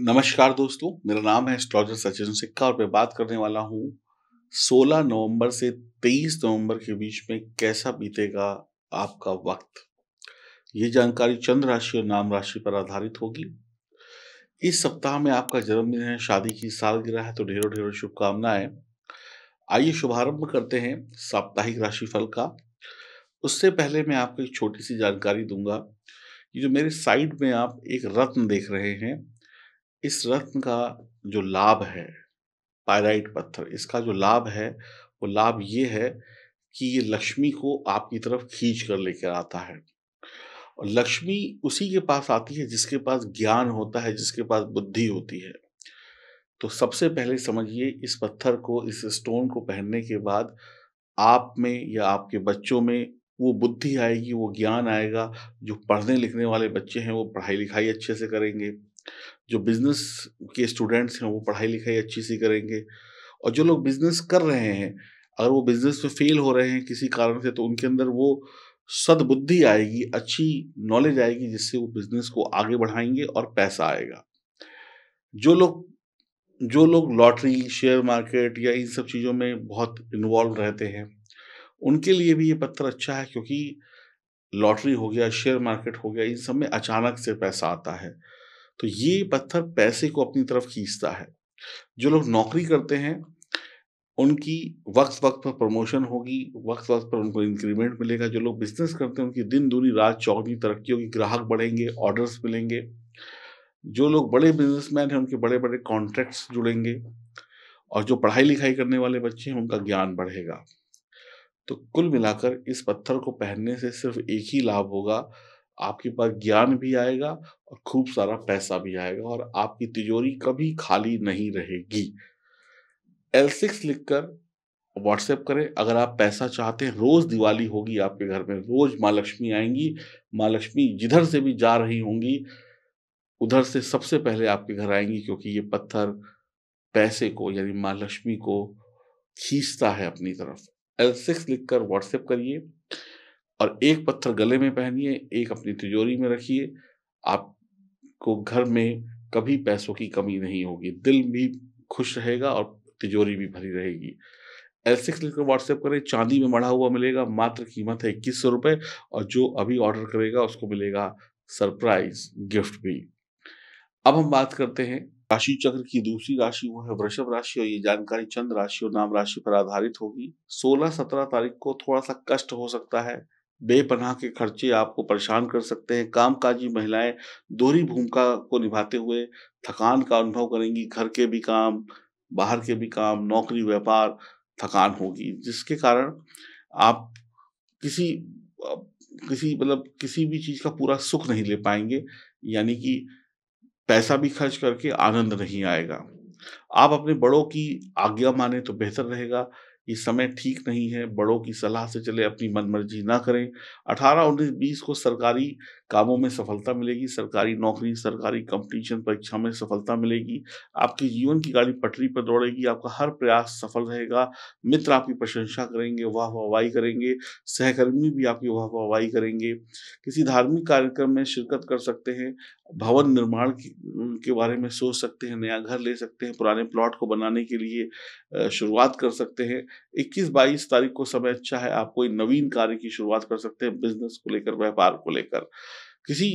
नमस्कार दोस्तों मेरा नाम है एस्ट्रोलॉजर सचिन सिक्का और मैं बात करने वाला हूँ 16 नवंबर से 23 नवंबर के बीच में कैसा बीतेगा आपका वक्त ये जानकारी चंद्र राशि और नाम राशि पर आधारित होगी इस सप्ताह में आपका जन्मदिन है शादी की सालगिरह है तो ढेरों ढेरों शुभकामनाएं आइए शुभारंभ करते हैं साप्ताहिक राशिफल का उससे पहले मैं आपको एक छोटी सी जानकारी दूंगा कि जो मेरे साइड में आप एक रत्न देख रहे हैं इस रत्न का जो लाभ है पायराइट पत्थर इसका जो लाभ है वो लाभ ये है कि ये लक्ष्मी को आपकी तरफ खींच कर लेकर आता है और लक्ष्मी उसी के पास आती है जिसके पास ज्ञान होता है जिसके पास बुद्धि होती है तो सबसे पहले समझिए इस पत्थर को इस स्टोन को पहनने के बाद आप में या आपके बच्चों में वो बुद्धि आएगी वो ज्ञान आएगा जो पढ़ने लिखने वाले बच्चे हैं वो पढ़ाई लिखाई अच्छे से करेंगे जो बिज़नेस के स्टूडेंट्स हैं वो पढ़ाई लिखाई अच्छी सी करेंगे और जो लोग बिज़नेस कर रहे हैं अगर वो बिज़नेस में फेल हो रहे हैं किसी कारण से तो उनके अंदर वो सदबुद्धि आएगी अच्छी नॉलेज आएगी जिससे वो बिज़नेस को आगे बढ़ाएंगे और पैसा आएगा जो लोग जो लोग लॉटरी शेयर मार्केट या इन सब चीज़ों में बहुत इन्वॉल्व रहते हैं उनके लिए भी ये पत्थर अच्छा है क्योंकि लॉटरी हो गया शेयर मार्केट हो गया इन सब में अचानक से पैसा आता है तो ये पत्थर पैसे को अपनी तरफ खींचता है जो लोग नौकरी करते हैं उनकी वक्त वक्त पर प्रमोशन होगी वक्त वक्त पर उनको इंक्रीमेंट मिलेगा जो लोग बिजनेस करते हैं उनकी दिन दूनी रात चौगनी तरक्की होगी ग्राहक बढ़ेंगे ऑर्डर्स मिलेंगे जो लोग बड़े बिजनेसमैन हैं उनके बड़े बड़े कॉन्ट्रैक्ट्स जुड़ेंगे और जो पढ़ाई लिखाई करने वाले बच्चे हैं उनका ज्ञान बढ़ेगा तो कुल मिलाकर इस पत्थर को पहनने से सिर्फ एक ही लाभ होगा आपके पास ज्ञान भी आएगा और खूब सारा पैसा भी आएगा और आपकी तिजोरी कभी खाली नहीं रहेगी एल सिक्स लिखकर व्हाट्सएप करें अगर आप पैसा चाहते हैं रोज दिवाली होगी आपके घर में रोज माँ लक्ष्मी आएंगी माँ लक्ष्मी जिधर से भी जा रही होंगी उधर से सबसे पहले आपके घर आएंगी क्योंकि ये पत्थर पैसे को यानी माँ लक्ष्मी को खींचता है अपनी तरफ एल सिक्स लिख कर व्हाट्सएप करिए और एक पत्थर गले में पहनिए एक अपनी तिजोरी में रखिए आपको घर में कभी पैसों की कमी नहीं होगी दिल भी खुश रहेगा और तिजोरी भी भरी रहेगी एल सिक्स लिखकर व्हाट्सएप करें चांदी में मढ़ा हुआ मिलेगा मात्र कीमत है इक्कीस सौ रुपये और जो अभी ऑर्डर करेगा उसको मिलेगा सरप्राइज गिफ्ट भी अब हम बात करते हैं राशि चक्र की दूसरी राशि वो है वृषभ राशि और ये जानकारी चंद्र राशि और नाम राशि पर आधारित होगी 16-17 तारीख को थोड़ा सा कष्ट हो सकता है बेपनाह के खर्चे आपको परेशान कर सकते हैं कामकाजी महिलाएं दोहरी भूमिका को निभाते हुए थकान का अनुभव करेंगी घर के भी काम बाहर के भी काम नौकरी व्यापार थकान होगी जिसके कारण आप किसी किसी मतलब किसी भी चीज़ का पूरा सुख नहीं ले पाएंगे यानी कि पैसा भी खर्च करके आनंद नहीं आएगा आप अपने बड़ों की आज्ञा माने तो बेहतर रहेगा ये समय ठीक नहीं है बड़ों की सलाह से चले अपनी मनमर्जी ना करें 18, 19, 20 को सरकारी कामों में सफलता मिलेगी सरकारी नौकरी सरकारी कंपटीशन परीक्षा में सफलता मिलेगी आपके जीवन की गाड़ी पटरी पर दौड़ेगी आपका हर प्रयास सफल रहेगा मित्र आपकी प्रशंसा करेंगे वाह वाहवाही करेंगे सहकर्मी भी आपकी वाह वाहवाही करेंगे किसी धार्मिक कार्यक्रम में शिरकत कर सकते हैं भवन निर्माण के बारे में सोच सकते हैं नया घर ले सकते हैं पुराने प्लॉट को बनाने के लिए शुरुआत कर सकते हैं 21-22 तारीख को समय अच्छा है आप कोई नवीन कार्य की शुरुआत कर सकते हैं बिजनेस को लेकर व्यापार को लेकर किसी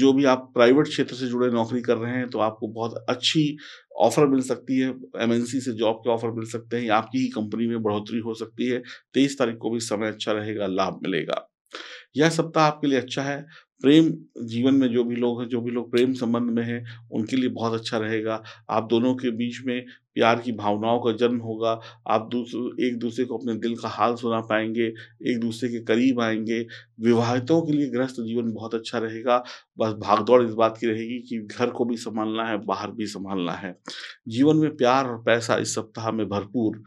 जो भी आप प्राइवेट क्षेत्र से जुड़े नौकरी कर रहे हैं तो आपको बहुत अच्छी ऑफर मिल सकती है एमएनसी से जॉब के ऑफर मिल सकते हैं आपकी ही कंपनी में बढ़ोतरी हो सकती है तेईस तारीख को भी समय अच्छा रहेगा लाभ मिलेगा यह सप्ताह आपके लिए अच्छा है प्रेम जीवन में जो भी लोग हैं जो भी लोग प्रेम संबंध में हैं उनके लिए बहुत अच्छा रहेगा आप दोनों के बीच में प्यार की भावनाओं का जन्म होगा आप दूसरे एक दूसरे को अपने दिल का हाल सुना पाएंगे एक दूसरे के करीब आएंगे विवाहितों के लिए ग्रस्त जीवन बहुत अच्छा रहेगा बस भागदौड़ इस बात की रहेगी कि घर को भी संभालना है बाहर भी संभालना है जीवन में प्यार और पैसा इस सप्ताह में भरपूर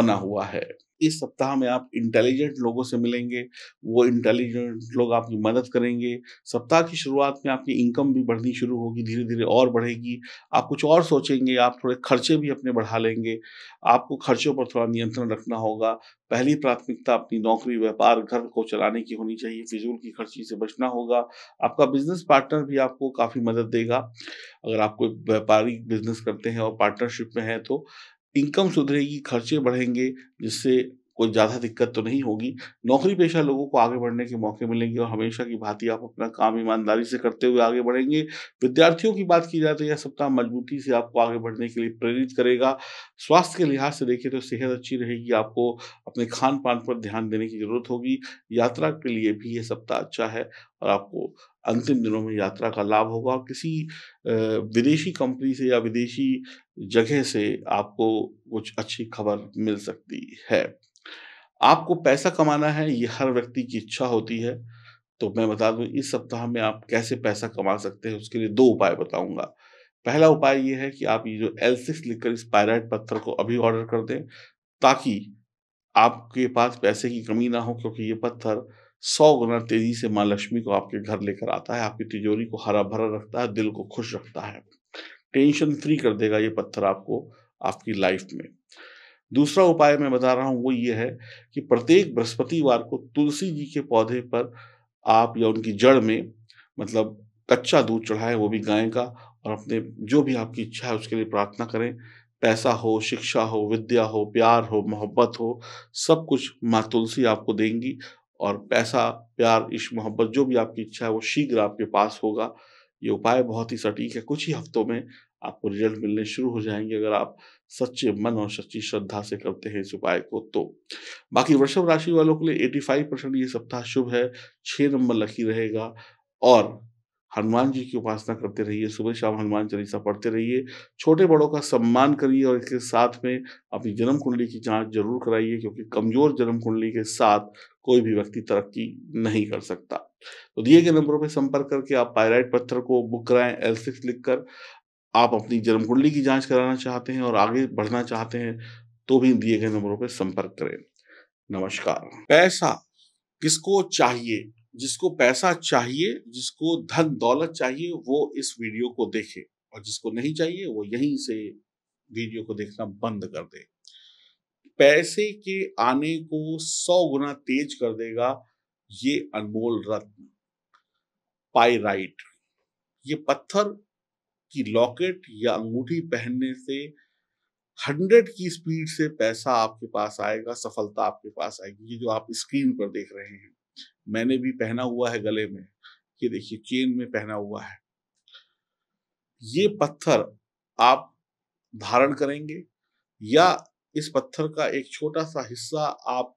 बना हुआ है इस सप्ताह में आप इंटेलिजेंट लोगों से मिलेंगे वो इंटेलिजेंट लोग आपकी मदद करेंगे सप्ताह की शुरुआत में आपकी इनकम भी बढ़नी शुरू होगी धीरे धीरे और बढ़ेगी आप कुछ और सोचेंगे आप थोड़े खर्चे भी अपने बढ़ा लेंगे आपको खर्चों पर थोड़ा नियंत्रण रखना होगा पहली प्राथमिकता अपनी नौकरी व्यापार घर को चलाने की होनी चाहिए फिजूल की खर्ची से बचना होगा आपका बिजनेस पार्टनर भी आपको काफ़ी मदद देगा अगर आप कोई व्यापारिक बिजनेस करते हैं और पार्टनरशिप में हैं तो इनकम सुधरेगी खर्चे बढ़ेंगे जिससे कोई ज़्यादा दिक्कत तो नहीं होगी नौकरी पेशा लोगों को आगे बढ़ने के मौके मिलेंगे और हमेशा की भांति आप अपना काम ईमानदारी से करते हुए आगे बढ़ेंगे विद्यार्थियों की बात की जाए तो यह सप्ताह मजबूती से आपको आगे बढ़ने के लिए प्रेरित करेगा स्वास्थ्य के लिहाज से देखिए तो सेहत अच्छी रहेगी आपको अपने खान पान पर ध्यान देने की जरूरत होगी यात्रा के लिए भी यह सप्ताह अच्छा है और आपको अंतिम दिनों में यात्रा का लाभ होगा और किसी विदेशी कंपनी से या विदेशी जगह से आपको कुछ अच्छी खबर मिल सकती है आपको पैसा कमाना है ये हर व्यक्ति की इच्छा होती है तो मैं बता दूं इस सप्ताह में आप कैसे पैसा कमा सकते हैं उसके लिए दो उपाय बताऊंगा पहला उपाय ये है कि आप ये जो एल सिक्स लिखकर इस पायराइट पत्थर को अभी ऑर्डर कर दें ताकि आपके पास पैसे की कमी ना हो क्योंकि ये पत्थर सौ गुना तेजी से माँ लक्ष्मी को आपके घर लेकर आता है आपकी तिजोरी को हरा भरा रखता है दिल को खुश रखता है टेंशन फ्री कर देगा ये पत्थर आपको आपकी लाइफ में दूसरा उपाय मैं बता रहा हूँ वो ये है कि प्रत्येक बृहस्पतिवार को तुलसी जी के पौधे पर आप या उनकी जड़ में मतलब कच्चा दूध चढ़ाएं वो भी गाय का और अपने जो भी आपकी इच्छा है उसके लिए प्रार्थना करें पैसा हो शिक्षा हो विद्या हो प्यार हो मोहब्बत हो सब कुछ माँ तुलसी आपको देंगी और पैसा प्यार इश्क मोहब्बत जो भी आपकी इच्छा है वो शीघ्र आपके पास होगा ये उपाय बहुत ही सटीक है कुछ ही हफ्तों में आपको रिजल्ट मिलने शुरू हो जाएंगे अगर आप सच्चे मन और सच्ची श्रद्धा से करते हैं इस उपाय को तो बाकी वृषभ राशि वालों के लिए 85 परसेंट ये सप्ताह शुभ है छः नंबर लकी रहेगा और हनुमान जी की उपासना करते रहिए सुबह शाम हनुमान चालीसा पढ़ते रहिए छोटे बड़ों का सम्मान करिए और इसके साथ में अपनी जन्म कुंडली की जांच जरूर कराइए क्योंकि कमजोर जन्म कुंडली के साथ कोई भी व्यक्ति तरक्की नहीं कर सकता तो दिए गए नंबरों पर संपर्क करके आप पायराइट पत्थर को बुक कराएं एल सिक्स लिख कर आप अपनी जन्म कुंडली की जांच कराना चाहते हैं और आगे बढ़ना चाहते हैं तो भी दिए गए नंबरों पर संपर्क करें नमस्कार पैसा किसको चाहिए जिसको पैसा चाहिए जिसको धन दौलत चाहिए वो इस वीडियो को देखे और जिसको नहीं चाहिए वो यहीं से वीडियो को देखना बंद कर दे पैसे के आने को सौ गुना तेज कर देगा ये अनमोल रत्न पाइराइट ये पत्थर कि लॉकेट या अंगूठी पहनने से हंड्रेड की स्पीड से पैसा आपके पास आएगा सफलता आपके पास आएगी ये जो आप स्क्रीन पर देख रहे हैं मैंने भी पहना हुआ है गले में ये देखिए चेन में पहना हुआ है ये पत्थर आप धारण करेंगे या इस पत्थर का एक छोटा सा हिस्सा आप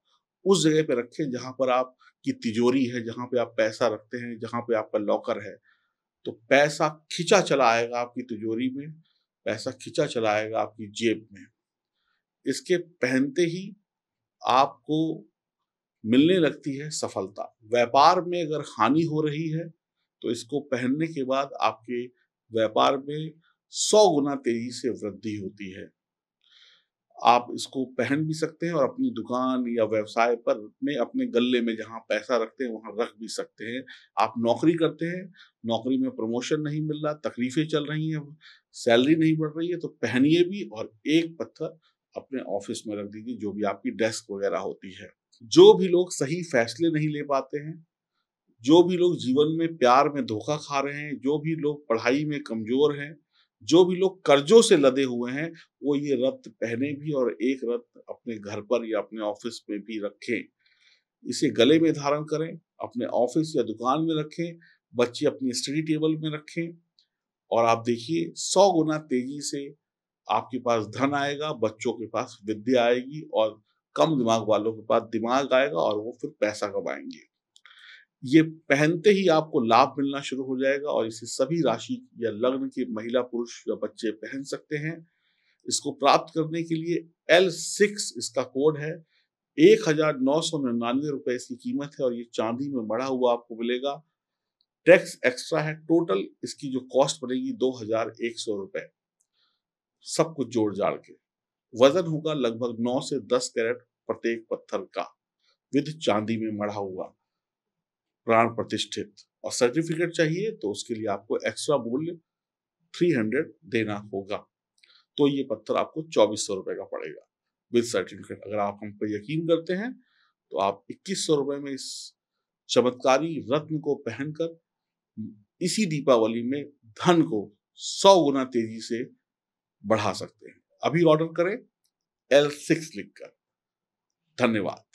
उस जगह पे रखें जहां पर आप की तिजोरी है जहां पे आप पैसा रखते हैं जहां पे आपका लॉकर है तो पैसा खिंचा चला आएगा आपकी तिजोरी में पैसा खिंचा चला आएगा आपकी जेब में इसके पहनते ही आपको मिलने लगती है सफलता व्यापार में अगर हानि हो रही है तो इसको पहनने के बाद आपके व्यापार में सौ गुना तेजी से वृद्धि होती है आप इसको पहन भी सकते हैं और अपनी दुकान या व्यवसाय पर अपने अपने गले में जहाँ पैसा रखते हैं वहाँ रख भी सकते हैं आप नौकरी करते हैं नौकरी में प्रमोशन नहीं मिल रहा तकलीफें चल रही हैं सैलरी नहीं बढ़ रही है तो पहनिए भी और एक पत्थर अपने ऑफिस में रख दीजिए जो भी आपकी डेस्क वगैरह होती है जो भी लोग सही फैसले नहीं ले पाते हैं जो भी लोग जीवन में प्यार में धोखा खा रहे हैं जो भी लोग पढ़ाई में कमजोर हैं जो भी लोग कर्जों से लदे हुए हैं वो ये रत्न पहने भी और एक रत्न अपने घर पर या अपने ऑफिस में भी रखें इसे गले में धारण करें अपने ऑफिस या दुकान में रखें बच्चे अपनी स्टडी टेबल में रखें और आप देखिए सौ गुना तेजी से आपके पास धन आएगा बच्चों के पास विद्या आएगी और कम दिमाग वालों के पास दिमाग आएगा और वो फिर पैसा कमाएंगे ये पहनते ही आपको लाभ मिलना शुरू हो जाएगा और इसे सभी राशि या लग्न की महिला पुरुष या बच्चे पहन सकते हैं इसको प्राप्त करने के लिए एल सिक्स इसका कोड है एक हजार नौ सौ निन्यानवे रुपए इसकी कीमत है और ये चांदी में बढ़ा हुआ आपको मिलेगा टैक्स एक्स्ट्रा है टोटल इसकी जो कॉस्ट बनेगी दो हजार एक सौ रुपए सब कुछ जोड़ जाड़ के वजन होगा लगभग नौ से दस कैरेट प्रत्येक पत्थर का विद चांदी में मढ़ा हुआ प्राण प्रतिष्ठित और सर्टिफिकेट चाहिए तो उसके लिए आपको एक्स्ट्रा मूल्य थ्री हंड्रेड देना होगा तो ये पत्थर आपको चौबीस सौ रुपए का पड़ेगा विद सर्टिफिकेट अगर आप हम पर यकीन करते हैं तो आप इक्कीस सौ रुपए में इस चमत्कारी रत्न को पहनकर इसी दीपावली में धन को सौ गुना तेजी से बढ़ा सकते हैं अभी ऑर्डर करें एल सिक्स लिखकर धन्यवाद